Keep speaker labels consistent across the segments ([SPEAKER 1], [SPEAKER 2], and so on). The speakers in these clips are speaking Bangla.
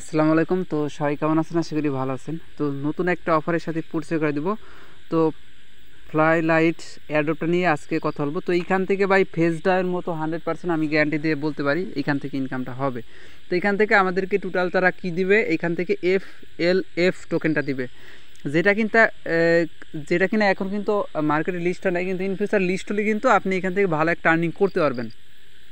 [SPEAKER 1] আসসালামু আলাইকুম তো সবাই কেমন আছেন আশা করি ভালো আছেন তো নতুন একটা অফারের সাথে পরিচয় করে দেবো তো ফ্লাই লাইট অ্যাডপ্টার নিয়ে আজকে কথা বলবো তো এইখান থেকে বাই ফেস ডায়ের মতো হান্ড্রেড পার্সেন্ট আমি গ্যারান্টি দিয়ে বলতে পারি এখান থেকে ইনকামটা হবে তো এখান থেকে আমাদেরকে টোটাল তারা কি দিবে এখান থেকে এফ এল এফ টোকেনটা দিবে যেটা কিন্তু যেটা কিনা এখন কিন্তু মার্কেটের লিস্টটা নেই কিন্তু ইন ফিউচার লিস্ট হলে কিন্তু আপনি এখান থেকে ভালো একটা আর্নিং করতে পারবেন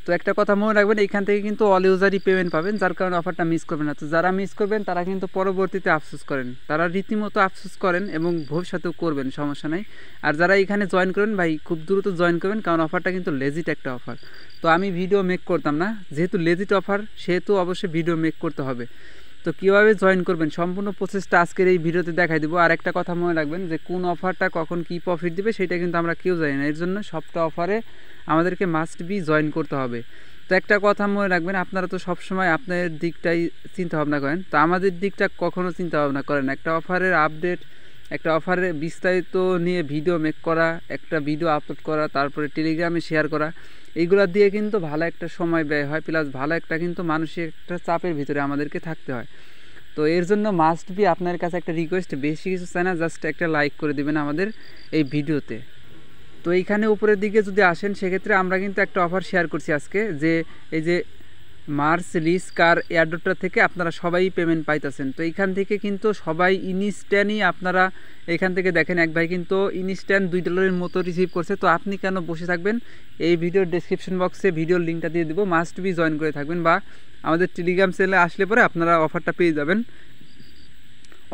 [SPEAKER 1] তো একটা কথা মনে রাখবেন এখান থেকে কিন্তু অল ইউজারই পেমেন্ট পাবেন যার কারণে অফারটা মিস করবেন না তো যারা মিস করবেন তারা কিন্তু পরবর্তীতে আফসোস করেন তারা রীতিমতো আফসোস করেন এবং ভবিষ্যতেও করবেন সমস্যা নাই আর যারা এখানে জয়েন করবেন ভাই খুব দ্রুত জয়েন করবেন কারণ অফারটা কিন্তু লেজিট একটা অফার তো আমি ভিডিও মেক করতাম না যেহেতু লেজিট অফার সেহেতু অবশ্যই ভিডিও মেক করতে হবে তো কীভাবে জয়েন করবেন সম্পূর্ণ প্রসেসটা আজকের এই ভিডিওতে দেখাই দেবো আর একটা কথা মনে রাখবেন যে কোন অফারটা কখন কি প্রফিট দেবে সেটা কিন্তু আমরা কেউ জানি না এর জন্য সবটা অফারে আমাদেরকে মাস্ট বি জয়েন করতে হবে তো একটা কথা মনে রাখবেন আপনারা তো সবসময় আপনার দিকটাই চিন্তা ভাবনা করেন তো আমাদের দিকটা কখনও চিন্তা ভাবনা করেন একটা অফারের আপডেট একটা অফারে বিস্তারিত নিয়ে ভিডিও মেক করা একটা ভিডিও আপলোড করা তারপরে টেলিগ্রামে শেয়ার করা এইগুলা দিয়ে কিন্তু ভালো একটা সময় ব্যয় হয় প্লাস ভালো একটা কিন্তু মানুষের একটা চাপের ভিতরে আমাদেরকে থাকতে হয় তো এর জন্য মাস্ট বি আপনার কাছে একটা রিকোয়েস্ট বেশি কিছু চাই না জাস্ট একটা লাইক করে দিবেন আমাদের এই ভিডিওতে তো এইখানে উপরের দিকে যদি আসেন সেক্ষেত্রে আমরা কিন্তু একটা অফার শেয়ার করছি আজকে যে এই যে মার্স রিস্ক কার এয়ারডোটটা থেকে আপনারা সবাই পেমেন্ট পাইতেছেন তো এখান থেকে কিন্তু সবাই ইনস্ট্যান্টই আপনারা এখান থেকে দেখেন এক ভাই কিন্তু ইনস্ট্যান্ট দুই ডলারের মতো রিসিভ করছে তো আপনি কেন বসে থাকবেন এই ভিডিওর ডিসক্রিপশন বক্সে ভিডিওর লিঙ্কটা দিয়ে দেবো মাস্ট বি জয়েন করে থাকবেন বা আমাদের টেলিগ্রাম চ্যানেলে আসলে পরে আপনারা অফারটা পেয়ে যাবেন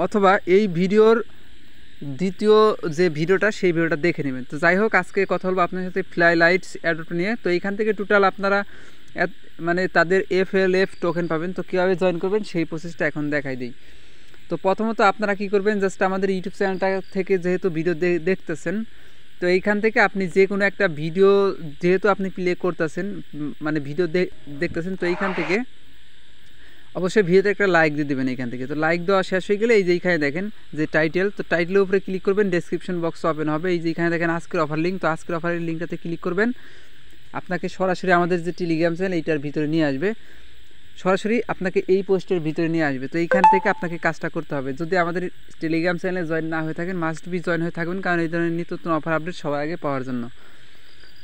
[SPEAKER 1] অথবা এই ভিডিওর দ্বিতীয় যে ভিডিওটা সেই ভিডিওটা দেখে নেবেন তো যাই হোক আজকে কথা বলবো আপনার সাথে ফ্লাই লাইটস অ্যাডোটা নিয়ে তো এইখান থেকে টোটাল আপনারা মানে তাদের এফ এল এফ টোকেন পাবেন তো কীভাবে জয়েন করবেন সেই প্রসেসটা এখন দেখাই দিই তো প্রথমত আপনারা কি করবেন জাস্ট আমাদের ইউটিউব চ্যানেলটা থেকে যেহেতু ভিডিও দেখতেছেন তো এইখান থেকে আপনি যে কোনো একটা ভিডিও যেহেতু আপনি প্লে করতেছেন মানে ভিডিও দেখতেছেন তো এইখান থেকে অবশ্যই ভিডিওতে একটা লাইক দিয়ে দেবেন এইখান থেকে তো লাইক দেওয়া শেষ হয়ে গেলে এই যে এইখানে দেখেন যে টাইটেল তো টাইটেলের উপরে ক্লিক করবেন ডেসক্রিপশন বক্স ওপেন হবে এই যে এখানে দেখেন আজকের অফার লিঙ্ক তো আজকের অফারের লিঙ্কটাতে ক্লিক করবেন আপনাকে সরাসরি আমাদের যে টেলিগ্রাম চ্যানেল এইটার ভিতরে নিয়ে আসবে সরাসরি আপনাকে এই পোস্টের ভিতরে নিয়ে আসবে তো এইখান থেকে আপনাকে কাজটা করতে হবে যদি আমাদের টেলিগ্রাম চ্যানেলে জয়েন না হয়ে থাকেন মাস্ট বি জয়েন হয়ে থাকবেন কারণ এই ধরনের নিত্য অফার আপডেট সবার আগে পাওয়ার জন্য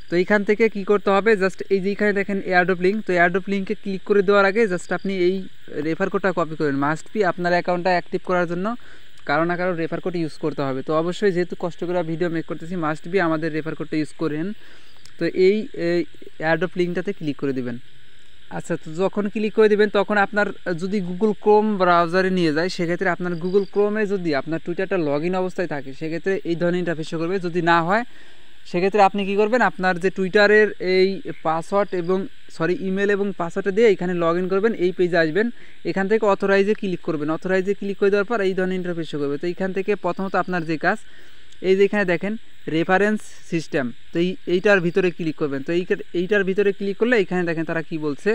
[SPEAKER 1] তো এইখান থেকে কি করতে হবে জাস্ট এই যে এখানে দেখেন এয়ারড্রপ লিঙ্ক তো এয়ারড্রপ লিঙ্কে ক্লিক করে দেওয়ার আগে জাস্ট আপনি এই রেফার কোডটা কপি করেন মাস্ট বি আপনার অ্যাকাউন্টটা অ্যাক্টিভ করার জন্য কারো না কারো রেফার কোড ইউজ করতে হবে তো অবশ্যই যেহেতু কষ্ট করে ভিডিও মেক করতেছি মাস্ট বি আমাদের রেফার কোডটা ইউজ করেন তো এই অ্যাডপ লিঙ্কটাতে ক্লিক করে দিবেন আচ্ছা তো যখন ক্লিক করে দেবেন তখন আপনার যদি গুগল ক্রোম ব্রাউজারে নিয়ে যায় সেক্ষেত্রে আপনার গুগল ক্রোমে যদি আপনার টুইটারটা লগ ইন অবস্থায় থাকে সেক্ষেত্রে এই ধরনের ইন্টারফেস করবে যদি না হয় সেক্ষেত্রে আপনি কি করবেন আপনার যে টুইটারের এই পাসওয়ার্ড এবং সরি ইমেল এবং পাসওয়ার্ডটা দিয়ে এখানে লগ ইন করবেন এই পেজে আসবেন এখান থেকে অথরাইজে ক্লিক করবেন অথরাইজে ক্লিক করে দেওয়ার পর এই ধরনের ইন্টারফেস করবে তো এখান থেকে প্রথমত আপনার যে কাজ এই যে এখানে দেখেন রেফারেন্স সিস্টেম তো এই এইটার ভিতরে ক্লিক করবেন তো এইটার ভিতরে ক্লিক করলে এখানে দেখেন তারা কি বলছে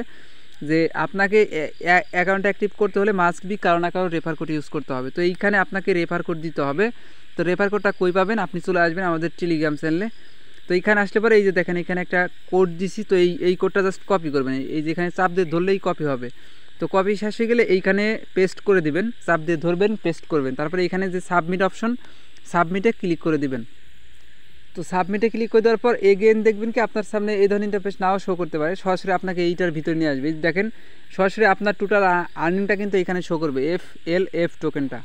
[SPEAKER 1] যে আপনাকে অ্যাকাউন্ট অ্যাক্টিভ করতে হলে মাস্ক বি কারো না কারো রেফার কোড ইউজ করতে হবে তো এইখানে আপনাকে রেফার কোড দিতে হবে তো রেফার কোডটা কই পাবেন আপনি চলে আসবেন আমাদের টেলিগ্রাম চ্যানেলে তো এইখানে আসলে পরে এই যে দেখেন এখানে একটা কোড দিছি তো এই এই কোডটা জাস্ট কপি করবেন এই যেখানে চাপ দিয়ে ধরলেই কপি হবে তো কপি শেষ হয়ে গেলে এইখানে পেস্ট করে দিবেন চাপ দিয়ে ধরবেন পেস্ট করবেন তারপরে এখানে যে সাবমিট অপশন সাবমিটে ক্লিক করে দিবেন তো সাবমিটে ক্লিক করে দেওয়ার পর এগেন দেখবেন কি আপনার সামনে এই ধরনের ইন্টারফেস নাও শো করতে পারে সরাসরি আপনাকে এইটার ভিতরে নিয়ে আসবে দেখেন সরাসরি আপনার টোটাল আর্নিংটা কিন্তু এখানে শো করবে এফ এল এফ টোকেনটা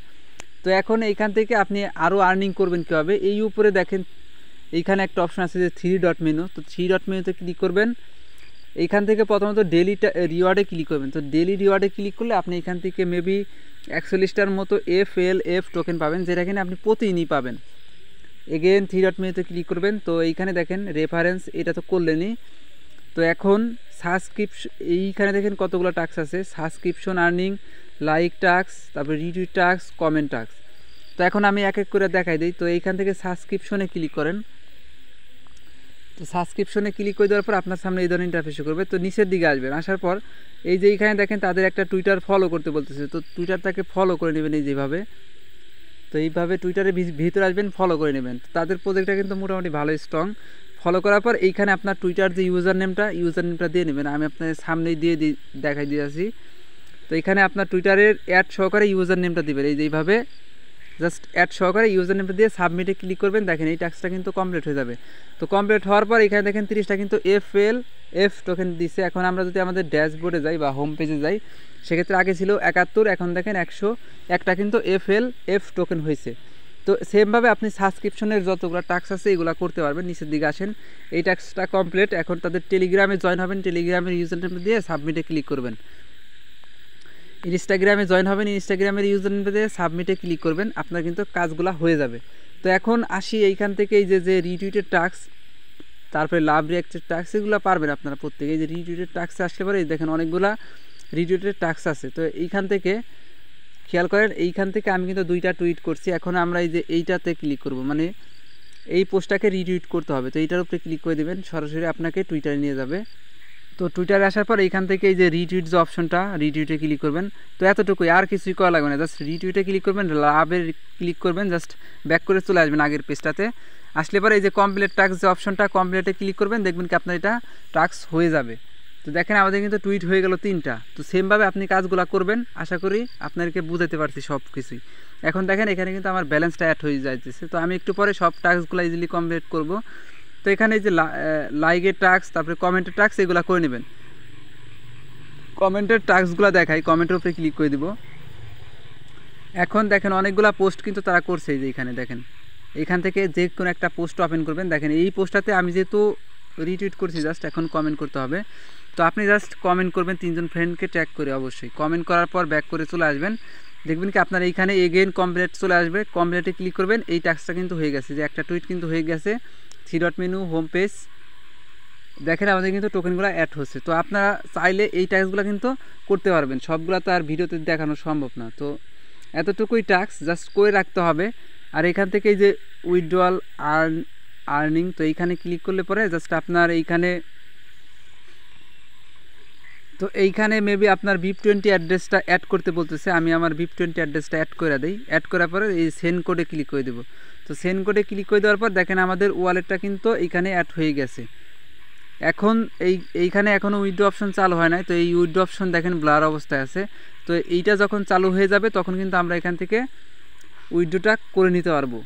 [SPEAKER 1] তো এখন এইখান থেকে আপনি আরও আর্নিং করবেন কীভাবে এই উপরে দেখেন এইখানে একটা অপশন আছে যে থ্রি ডট মেনু তো থ্রি ডট মেনুতে ক্লিক করবেন এইখান থেকে প্রথমত ডেলি রিওয়ার্ডে ক্লিক করবেন তো ডেলি রিওয়ার্ডে ক্লিক করলে আপনি এখান থেকে মেবি একচল্লিশটার মতো এফ এল এফ টোকেন পাবেন যেটা কিনা আপনি প্রতিদিনই পাবেন এগেন থ্রি ডট মেতে ক্লিক করবেন তো এইখানে দেখেন রেফারেন্স এটা তো করলেনই তো এখন সাবস্ক্রিপশন এইখানে দেখেন কতগুলো টাক্স আছে সাবস্ক্রিপশন আর্নিং লাইক টাক্স তারপরে রিটুইট টাক্স কমেন্ট টাক্স তো এখন আমি এক এক করে দেখাই দিই তো এইখান থেকে সাবস্ক্রিপশনে ক্লিক করেন তো সাবস্ক্রিপশনে ক্লিক করে দেওয়ার পর আপনার সামনে এই ধরনের ইন্টারফেসে করবে তো নিচের দিকে আসবেন আসার পর এই যে এইখানে দেখেন তাদের একটা টুইটার ফলো করতে বলতেছে তো টুইটারটাকে ফলো করে নেবেন এই যেভাবে তো এইভাবে টুইটারে ভিতরে আসবেন ফলো করে নেবেন তাদের প্রজেক্টটা কিন্তু মোটামুটি ভালো স্ট্রং ফলো করার পর এইখানে আপনার টুইটার যে ইউজার নেমটা ইউজার নেমটা দিয়ে নেবেন আমি আপনার সামনেই দিয়ে দেখাই দিয়ে আসি তো এখানে আপনার টুইটারের অ্যাড সহকারে ইউজার নেমটা দেবেন এই যেভাবে জাস্ট অ্যাড সহকারে ইউজার নেম দিয়ে সাবমিটে ক্লিক করবেন দেখেন এই টাস্কটা কিন্তু কমপ্লিট হয়ে যাবে তো কমপ্লিট হওয়ার পর এখানে দেখেন তিরিশটা কিন্তু এফ এল এফ টোকেন দিছে এখন আমরা যদি আমাদের ড্যাশবোর্ডে যাই বা হোম পেজে যাই সেক্ষেত্রে আগে ছিল একাত্তর এখন দেখেন একশো একটা কিন্তু এফ এল এফ টোকেন হয়েছে তো সেমভাবে আপনি সাবস্ক্রিপশনের যতগুলো টাস্ক আছে এগুলো করতে পারবেন নিচের দিকে আসেন এই টাস্কটা কমপ্লিট এখন তাদের টেলিগ্রামে জয়েন হবেন টেলিগ্রামের ইউজার নেম দিয়ে সাবমিটে ক্লিক করবেন ইনস্টাগ্রামে জয়েন হবেন ইনস্টাগ্রামের ইউজার নেমে সাবমিটে ক্লিক করবেন আপনার কিন্তু কাজগুলো হয়ে যাবে তো এখন আসি এইখান থেকে এই যে যে রিটুইটের টাক্স তারপরে লাভ রিয়াক্টের টাক্স এগুলো পারবেন আপনারা প্রত্যেকে এই যে রিটুইটের টাস্কে আসলে পরে দেখেন অনেকগুলা রিটুইটের টাক্স আছে তো এইখান থেকে খেয়াল করেন এইখান থেকে আমি কিন্তু দুইটা টুইট করছি এখন আমরা এই যে এইটাতে ক্লিক করব মানে এই পোস্টটাকে রিটুইট করতে হবে তো এইটার উপরে ক্লিক করে দেবেন সরাসরি আপনাকে টুইটারে নিয়ে যাবে তো টুইটারে আসার পর এইখান থেকে এই যে রিটুইট যে অপশনটা রিটুইটে ক্লিক করবেন তো এতটুকুই আর কিছুই করা লাগবে না জাস্ট রিটুইটে ক্লিক করবেন লাভের ক্লিক করবেন জাস্ট ব্যাক করে চলে আসবেন আগের পেজটাতে আসলে পরে এই যে কমপ্লিট টাক্স যে অপশনটা কমপ্লিটে ক্লিক করবেন দেখবেন কি আপনার এটা টাক্স হয়ে যাবে তো দেখেন আমাদের কিন্তু টুইট হয়ে গেল তিনটা তো সেমভাবে আপনি কাজগুলো করবেন আশা করি আপনাদেরকে বুঝাতে পারছি সব কিছুই এখন দেখেন এখানে কিন্তু আমার ব্যালেন্সটা অ্যাড হয়ে যাইতেছে তো আমি একটু পরে সব টাক্সগুলো ইজিলি কমপ্লিট করবো তো এখানে যে লাইকের টাক্স তারপরে কমেন্টের টাস্ক এগুলো করে নেবেন কমেন্টের টাস্কগুলো দেখাই কমেন্টের উপরে ক্লিক করে দিব এখন দেখেন অনেকগুলো পোস্ট কিন্তু তারা করছে এই যে এখানে দেখেন এখান থেকে যে কোনো একটা পোস্ট ওপেন করবেন দেখেন এই পোস্টটাতে আমি যেহেতু রিটুইট করছি জাস্ট এখন কমেন্ট করতে হবে তো আপনি জাস্ট কমেন্ট করবেন তিনজন ফ্রেন্ডকে ট্যাগ করে অবশ্যই কমেন্ট করার পর ব্যাক করে চলে আসবেন দেখবেন কি আপনার এইখানে এগেন কমপ্লেট চলে আসবে কমপ্লেটে ক্লিক করবেন এই ট্যাক্সটা কিন্তু হয়ে গেছে যে একটা টুইট কিন্তু হয়ে গেছে three dot menu home page দেখেন আমাদের কিন্তু টোকেনগুলো অ্যাড হচ্ছে তো আপনারা চাইলে এই ট্যাক্সগুলো কিন্তু করতে পারবেন সবগুলো তো আর ভিডিওতে দেখানো সম্ভব না তো এতটুকুই ট্যাক্স জাস্ট করে রাখতে হবে আর এখান থেকে যে উইথড্রয়াল আর্ন আর্নিং তো এইখানে ক্লিক করলে পরে জাস্ট আপনার এইখানে তো এইখানে মেবি আপনার ভিপ টোয়েন্টি অ্যাড্রেসটা অ্যাড করতে বলতেছে আমি আমার ভিপ টোয়েন্টি অ্যাড্রেসটা অ্যাড করে দিই অ্যাড করার পরে এই সেন কোডে ক্লিক করে দেবো তো সেন কোডে ক্লিক করে দেওয়ার পর দেখেন আমাদের ওয়ালেটটা কিন্তু এইখানে অ্যাড হয়ে গেছে এখন এই এইখানে এখনও উইডো অপশন চালু হয় নাই তো এই উইডো অপশন দেখেন ব্লার অবস্থায় আছে তো এইটা যখন চালু হয়ে যাবে তখন কিন্তু আমরা এখান থেকে উইডোটা করে নিতে পারবো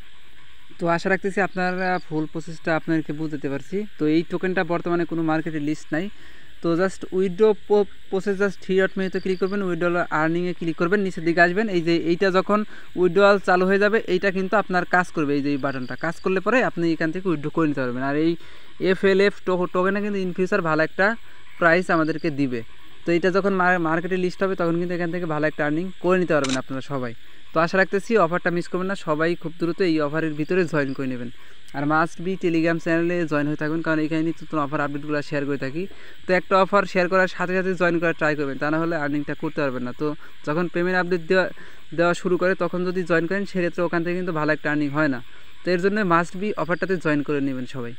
[SPEAKER 1] তো আশা রাখতেছি আপনারা ফুল প্রসেসটা আপনাদেরকে বুঝতে পারছি তো এই টোকেনটা বর্তমানে কোনো মার্কেটে লিস্ট নাই তো just withdraw process just three dot মেনুতে ক্লিক করবেন উইড্রো আর্নিংয়ে ক্লিক করবেন নিচের দিকে আসবেন এই যে এইটা যখন উইড্রোয়াল চালু হয়ে যাবে এইটা কিন্তু আপনার কাজ করবে এই যে এই বাটনটা কাজ করলে পরে আপনি এখান থেকে উইড্রো করে নিতে পারবেন আর এই এফ এল এফ টোকেনে কিন্তু ইন ফিউচার ভালো একটা প্রাইস আমাদেরকে দিবে তো এটা যখন মার্কেটে লিস্ট হবে তখন কিন্তু এখান থেকে ভালো একটা আর্নিং করে নিতে পারবেন আপনারা সবাই তো আশা রাখতেছি অফারটা মিস করবেন না সবাই খুব দ্রুত এই অফারের ভিতরে জয়েন করে নেবেন আর মাস্ট বি টেলিগ্রাম চ্যানেলে জয়েন হয়ে থাকুন কারণ এখানে নতুন অফার আপডেটগুলো শেয়ার করে থাকি তো একটা অফার শেয়ার করার সাথে সাথে জয়েন করার ট্রাই করবেন তা না হলে আর্নিংটা করতে পারবেন না তো যখন পেমেন্ট আপডেট দেওয়া দেওয়া শুরু করে তখন যদি জয়েন করেন সেক্ষেত্রে ওখান থেকে কিন্তু ভালো একটা আর্নিং হয় না তো এর জন্য মাস্ট বি অফারটাতে জয়েন করে নেবেন সবাই